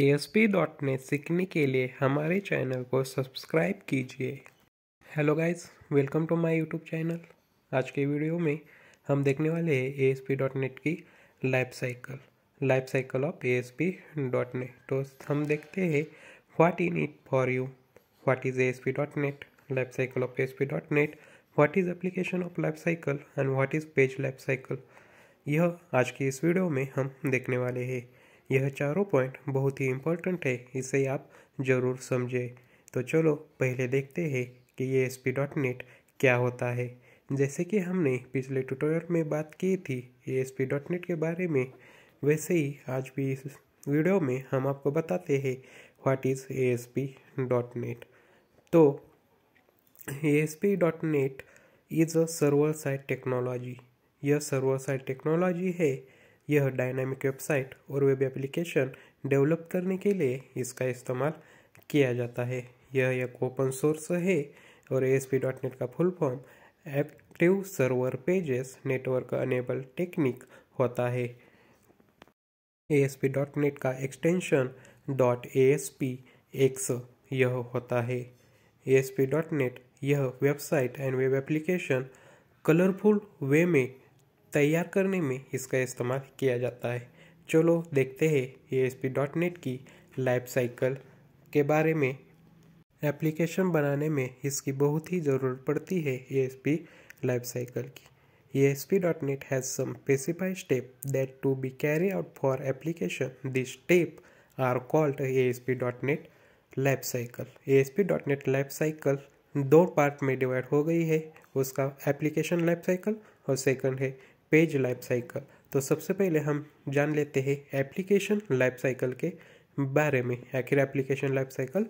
ASP.NET सीखने के लिए हमारे चैनल को सब्सक्राइब कीजिए hello guys welcome to my YouTube channel आज के वीडियो में हम देखने वाले हैं ASP.NET की life cycle life cycle of ASP.NET तो हम देखते हैं what in it for you what is ASP.NET life cycle of ASP.NET what is application of life cycle and what is page life cycle यह आज की इस video में हम देखने वाले हैं यह चारों पॉइंट बहुत ही इम्पोर्टेंट है इसे आप ज़रूर समझें तो चलो पहले देखते हैं कि ये एस पी डॉट नेट क्या होता है जैसे कि हमने पिछले ट्यूटोरियल में बात की थी A S P dot net के बारे में वैसे ही आज भी इस वीडियो में हम आपको बताते हैं what is A S P dot net तो A S P dot net is a server side technology यह सर्वर साइड टेक्नोलॉजी है यह डायनामिक वेबसाइट और वेब एप्लीकेशन डेवलप करने के लिए इसका इस्तेमाल किया जाता है यह एक ओपन सोर्स है और ए एस का full form active server pages network enabled technique होता है ए डॉट नेट का एक्सटेंशन डॉट ए एक्स यह होता है ए डॉट नेट यह website and web application colourful way में तैयार करने में इसका इस्तेमाल किया जाता है चलो देखते हैं A S P dot net की लाइफ साइकिल के बारे में एप्लीकेशन बनाने में इसकी बहुत ही ज़रूरत पड़ती है A S P life cycle की S P dot net for application this step are called A S P dot net life cycle A S P dot net life cycle दो पार्ट में डिवाइड हो गई है उसका application life cycle और second है page life cycle तो सबसे पहले हम जान लेते हैं एप्लीकेशन लाइफ साइकिल के बारे में आखिर एप्लीकेशन लाइफ साइकिल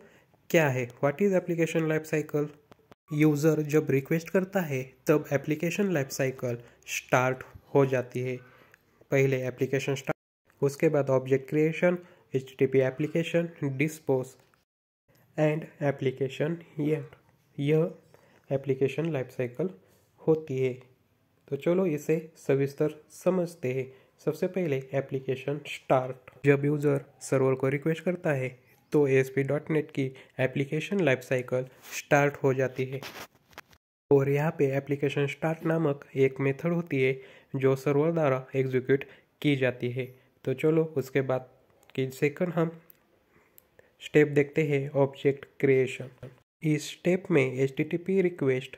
क्या है what is application life cycle user जब रिक्वेस्ट करता है तब एप्लीकेशन लाइफ साइकिल स्टार्ट हो जाती है पहले एप्लीकेशन स्टार्ट उसके बाद object creation H T P application dispose end application ये यह एप्लीकेशन लाइफ साइकिल होती है तो चलो इसे सविस्तर समझते हैं सबसे पहले एप्लीकेशन स्टार्ट जब यूज़र सर्वर को रिक्वेस्ट करता है तो एस की एप्लीकेशन लाइफ साइकिल स्टार्ट हो जाती है और यहाँ पे एप्लीकेशन स्टार्ट नामक एक मेथड होती है जो सर्वर द्वारा एग्जीक्यूट की जाती है तो चलो उसके बाद की सेकंड हम स्टेप देखते हैं ऑब्जेक्ट क्रिएशन इस स्टेप में H request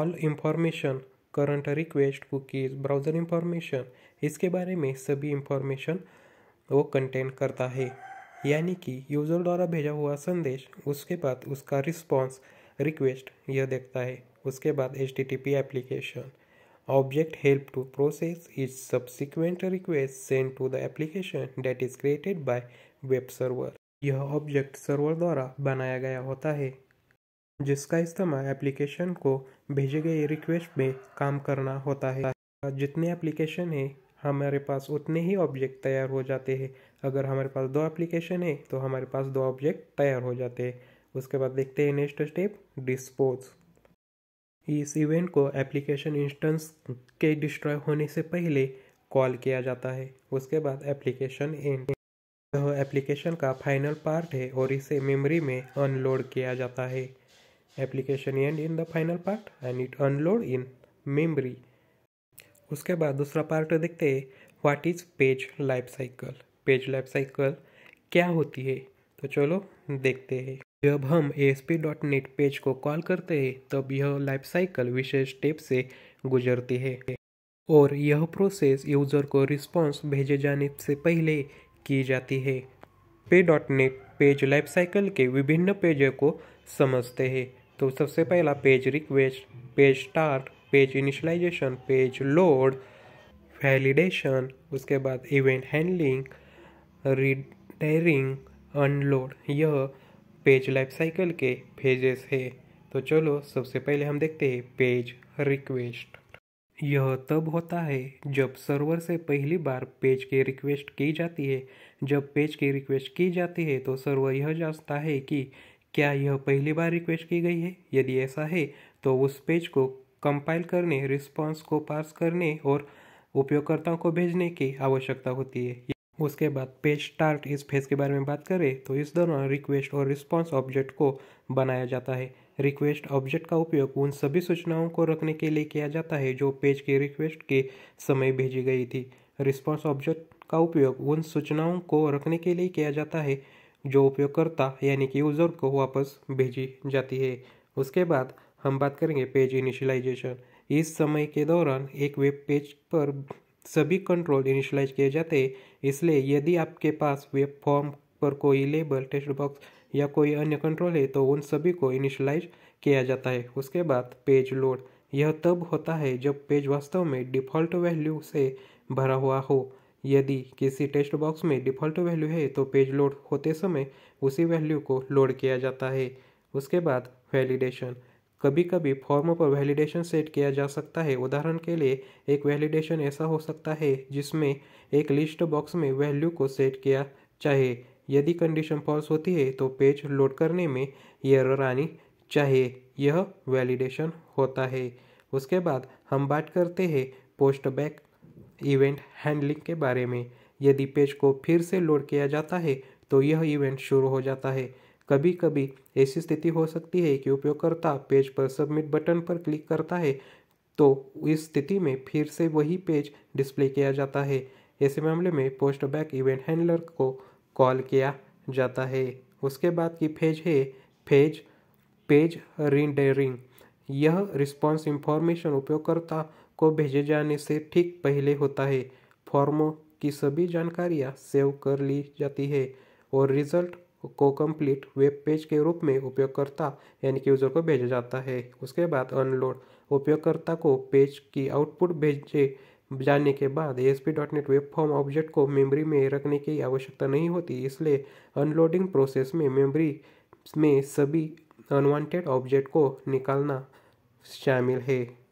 all information current request cookies browser information इसके बारे में सभी इंफॉर्मेशन वो कंटेन करता है यानी कि यूज़र द्वारा भेजा हुआ संदेश उसके बाद उसका रिस्पॉन्स रिक्वेस्ट यह देखता है उसके बाद H T P application object help to process is subsequent request send to the application that is created by web server यह ऑब्जेक्ट सर्वर द्वारा बनाया गया होता है जिसका इस्तेमाल एप्लीकेशन को भेजे गए रिक्वेस्ट में काम करना होता है जितने एप्लीकेशन है हमारे पास उतने ही ऑब्जेक्ट तैयार हो जाते हैं अगर हमारे पास दो एप्लीकेशन है तो हमारे पास दो ऑब्जेक्ट तैयार हो जाते हैं उसके बाद देखते हैं नेक्स्ट स्टेप डिस्पोज इस इवेंट को एप्लीकेशन इंस्टेंस के डिस्ट्रॉय होने से पहले कॉल किया जाता है उसके बाद एप्लीकेशन एंड एप्लीकेशन का फाइनल पार्ट है और इसे मेमोरी में अनलोड किया जाता है application end in the final part and it unload in memory उसके बाद दूसरा पार्ट देखते हैं what is page life cycle page life cycle क्या होती है तो चलो देखते हैं जब हम A S P dot net page को कॉल करते हैं तब यह लाइफ साइकिल विशेष स्टेप से गुजरती है और यह प्रोसेस यूज़र को रिस्पॉन्स भेजे जाने से पहले की जाती है P dot net page life cycle के विभिन्न पेजों को समझते हैं तो सबसे पहला page request page start page initialisation page load validation उसके बाद इवेंट हैंडलिंग रिटेरिंग अनलोड यह पेज लाइफ साइकिल के फेजेस है तो चलो सबसे पहले हम देखते हैं पेज रिक्वेस्ट यह तब होता है जब सर्वर से पहली बार पेज की रिक्वेस्ट की जाती है जब पेज की रिक्वेस्ट की जाती है तो सर्वर यह जांचता है कि क्या यह पहली बार रिक्वेस्ट की गई है यदि ऐसा है तो उस पेज को कंपाइल करने रिस्पॉन्स को पास करने और उपयोगकर्ताओं को भेजने की आवश्यकता होती है उसके बाद पेज स्टार्ट इस फेज के बारे में बात करें तो इस दौरान रिक्वेस्ट और रिस्पॉन्स ऑब्जेक्ट को बनाया जाता है रिक्वेस्ट ऑब्जेक्ट का उपयोग उन सभी सूचनाओं को रखने के लिए किया जाता है जो पेज के रिक्वेस्ट के समय भेजी गई थी रिस्पॉन्स ऑब्जेक्ट का उपयोग उन सूचनाओं को रखने के लिए किया जाता है जो उपयोगकर्ता यानी कि यूज़र को वापस भेजी जाती है उसके बाद हम बात करेंगे पेज इनिशलाइजेशन इस समय के दौरान एक वेब पेज पर सभी कंट्रोल इनिशलाइज किए जाते हैं इसलिए यदि आपके पास वेब फॉर्म पर कोई लेबल टेक्स्ट बॉक्स या कोई अन्य कंट्रोल है तो उन सभी को इनिशलाइज किया जाता है उसके बाद पेज लोड यह तब होता है जब पेज वास्तव में डिफ़ॉल्ट वैल्यू से भरा हुआ हो यदि किसी टेक्स्ट बॉक्स में डिफ़ॉल्ट वैल्यू है तो पेज लोड होते समय उसी वैल्यू को लोड किया जाता है उसके बाद वैलिडेशन कभी कभी फॉर्म पर वैलिडेशन सेट किया जा सकता है उदाहरण के लिए एक वैलिडेशन ऐसा हो सकता है जिसमें एक लिस्ट बॉक्स में वैल्यू को सेट किया चाहिए यदि कंडीशन फॉल्स होती है तो पेज लोड करने में एरर आनी चाहिए यह वैलिडेशन होता है उसके बाद हम बात करते हैं पोस्ट बैक इवेंट हैंडलिंग के बारे में यदि पेज को फिर से लोड किया जाता है तो यह इवेंट शुरू हो जाता है कभी कभी ऐसी स्थिति हो सकती है कि उपयोगकर्ता पेज पर सबमिट बटन पर क्लिक करता है तो इस स्थिति में फिर से वही पेज डिस्प्ले किया जाता है ऐसे मामले में पोस्ट बैक इवेंट हैंडलर को कॉल किया जाता है उसके बाद की फेज है फेज पेज रिंडरिंग यह रिस्पॉन्स इंफॉर्मेशन उपयोगकर्ता को भेजे जाने से ठीक पहले होता है फॉर्मों की सभी जानकारियाँ सेव कर ली जाती है और रिजल्ट को कंप्लीट वेब पेज के रूप में उपयोगकर्ता यानी कि यूज़र को भेजा जाता है उसके बाद अनलोड उपयोगकर्ता को पेज की आउटपुट भेजे जाने के बाद S P dot net web form object को मेमोरी में रखने की आवश्यकता नहीं होती इसलिए अनलोडिंग प्रोसेस में मेमोरी में सभी अनवांटेड ऑब्जेक्ट को निकालना शामिल है